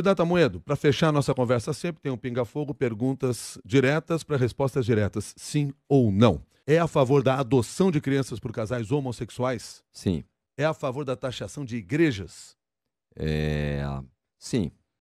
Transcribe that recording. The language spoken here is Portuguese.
Data Moedo, para fechar a nossa conversa sempre, tem um pinga-fogo, perguntas diretas para respostas diretas, sim ou não. É a favor da adoção de crianças por casais homossexuais? Sim. É a favor da taxação de igrejas? É... Sim.